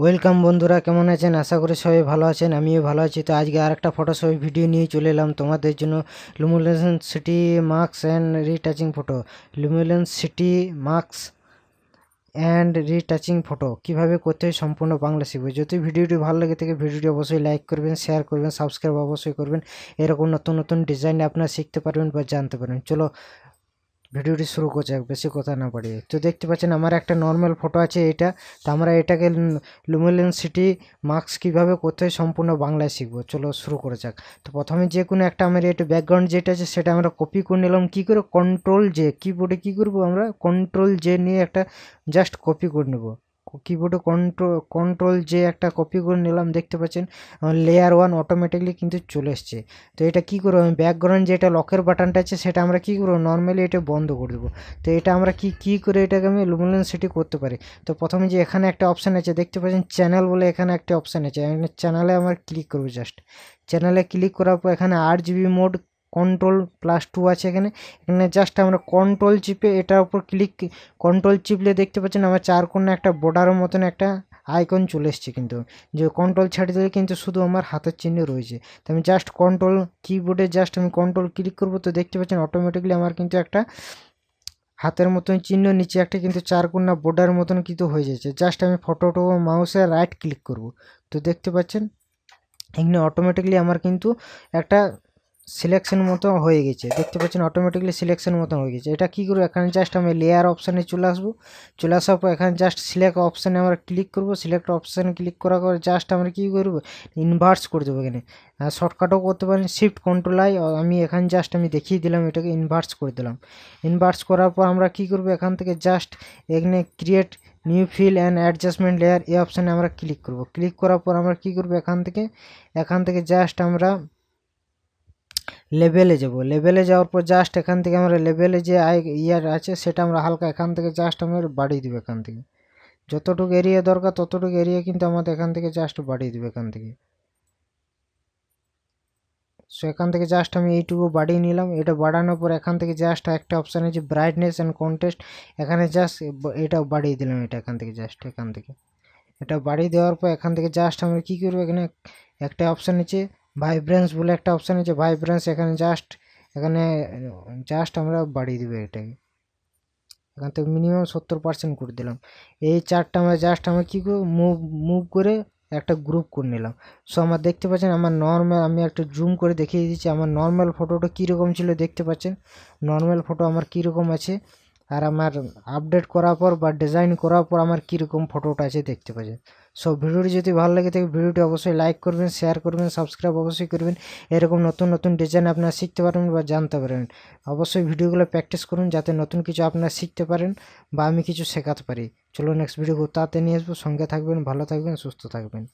welcome বন্ধুরা কেমন আছেন আশা করি সবাই ভালো আছেন আমিও ভালো আছি তো আজকে আর একটা ফটোশপে ভিডিও নিয়ে চলে এলাম তোমাদের জন্য luminosity masks and retouching photo luminosity masks and retouching photo কীভাবে করতে হয় সম্পূর্ণ বাংলা শিখবে যদি ভিডিওটি ভালো লাগে থাকে ভিডিওটি অবশ্যই লাইক করবেন শেয়ার করবেন সাবস্ক্রাইব অবশ্যই করবেন এরকম নতুন নতুন ডিজাইন আপনারা শিখতে পারবেন বা জানতে পারবেন চলো ভিডিওটি শুরু করছে বেশি কথা না পারি তো দেখতে পাচ্ছেন আমার একটা নর্মাল ফটো আছে এটা তো আমরা এটাকে সিটি মার্কস কীভাবে করতে সম্পূর্ণ বাংলায় শিখবো চলো শুরু করে যাক তো প্রথমে যে কোনো একটা আমার একটু ব্যাকগ্রাউন্ড যেটা আছে সেটা আমরা কপি করে নিলাম কী করে কন্ট্রোল যে কীবোর্ডে কী করবো আমরা কন্ট্রোল যে নিয়ে একটা জাস্ট কপি করে নেবো কিবোর্ডে কন্ট্রোল কন্ট্রোল যে একটা কপি করে নিলাম দেখতে পাচ্ছেন লেয়ার ওয়ান অটোমেটিকলি কিন্তু চলে এসছে তো এটা কী করবো আমি ব্যাকগ্রাউন্ড যেটা লকের বাটনটা আছে সেটা আমরা কী করবো নর্মালি এটা বন্ধ করে দেবো তো এটা আমরা কি কী করে এটাকে আমি লুমিনেন্স সেটি করতে পারি তো প্রথমে যে এখানে একটা অপশান আছে দেখতে পাচ্ছেন চ্যানেল বলে এখানে একটা অপশান আছে চ্যানেলে আমার ক্লিক করবো জাস্ট চ্যানেলে ক্লিক করার পর এখানে আট GB mode control plus two আছে এখানে এখানে জাস্ট আমরা কন্ট্রোল চিপে এটার উপর ক্লিক কন্ট্রোল চিপলে দেখতে পাচ্ছেন আমার চার কোণে একটা বর্ডারের মতন একটা আইকন চলে এসছে কিন্তু যে কন্ট্রোল ছাড়িয়ে দিলে কিন্তু শুধু আমার হাতের চিহ্ন রয়েছে তো আমি জাস্ট কন্ট্রোল কিবোর্ডে জাস্ট আমি কন্ট্রোল ক্লিক করবো তো দেখতে পাচ্ছেন অটোমেটিকলি আমার কিন্তু একটা হাতের মতন চিহ্ন নিচে একটা কিন্তু চারকোনা বর্ডার মতন কিন্তু হয়ে যাচ্ছে জাস্ট আমি ফটোটো মাউসে রাইট ক্লিক করব তো দেখতে পাচ্ছেন এখানে অটোমেটিকলি আমার কিন্তু একটা সিলেকশন মতো হয়ে গেছে দেখতে পাচ্ছেন অটোমেটিকলি সিলেকশন মতো হয়ে গেছে এটা কি করবো এখানে জাস্ট আমি লেয়ার অপশানে চলে আসবো চলে আসার পর এখানে জাস্ট সিলেক্ট অপশানে আমরা ক্লিক করব সিলেক্ট অপশানে ক্লিক করার পর জাস্ট আমরা কী করবো ইনভার্স করে দেবো এখানে শর্টকাটও করতে পারেন শিফট কন্ট্রোল আই আমি এখানে জাস্ট আমি দেখিয়ে দিলাম এটাকে ইনভার্স করে দিলাম ইনভার্স করার পর আমরা কি করবো এখান থেকে জাস্ট এখানে create new fill and adjustment layer এই অপশানে আমরা ক্লিক করব ক্লিক করার পর আমরা কি করবো এখান থেকে এখান থেকে জাস্ট আমরা লেভেলে যাব লেভেলে যাওয়ার পর জাস্ট এখান থেকে আমরা লেভেলে যে আই ইয়ার আছে সেটা আমরা হালকা এখান থেকে জাস্ট আমরা বাড়িয়ে দেবো এখান থেকে যতটুকু এরিয়া দরকার ততটুকু এরিয়া কিন্তু আমাদের এখান থেকে জাস্ট বাড়িয়ে দেবে এখান থেকে সো এখান থেকে জাস্ট আমি এইটুকু বাড়িয়ে নিলাম এটা বাড়ানোর পর এখান থেকে জাস্ট একটা অপশান আছে ব্রাইটনেস অ্যান্ড কন্টেস্ট এখানে জাস্ট এটা বাড়িয়ে দিলাম এটা এখান থেকে জাস্ট এখান থেকে এটা বাড়িয়ে দেওয়ার পর এখান থেকে জাস্ট আমরা কী করবো এখানে একটা অপশান আছে ভাইব্রেন্স বলে একটা অপশান আছে ভাইব্রেন্স এখানে জাস্ট এখানে জাস্ট আমরা বাড়িয়ে দেবো এটাকে এখান থেকে মিনিমাম সত্তর পার্সেন্ট করে দিলাম এই চারটা আমরা জাস্ট আমরা কী করে মুভ মুভ করে একটা গ্রুপ করে নিলাম সো আমার দেখতে পাচ্ছেন আমার নর্মাল আমি একটা জুম করে দেখিয়ে দিচ্ছি আমার নর্মাল ফটোটা কীরকম ছিল দেখতে পাচ্ছেন নর্মাল ফটো আমার কীরকম আছে আর আমার আপডেট করার পর বা ডিজাইন করার পর আমার কীরকম ফটোটা আছে দেখতে পাচ্ছেন সো ভিডিওটি যদি ভালো লাগে থাকে ভিডিওটি অবশ্যই লাইক করবেন শেয়ার করবেন সাবস্ক্রাইব অবশ্যই করবেন এরকম নতুন নতুন ডিজাইন আপনারা শিখতে পারবেন বা জানতে পারবেন অবশ্যই ভিডিওগুলো প্র্যাকটিস করুন যাতে নতুন কিছু আপনারা শিখতে পারেন বা আমি কিছু শেখাতে পারি চলো নেক্সট ভিডিও তাতে নিয়ে আসবো সঙ্গে থাকবেন ভালো থাকবেন সুস্থ থাকবেন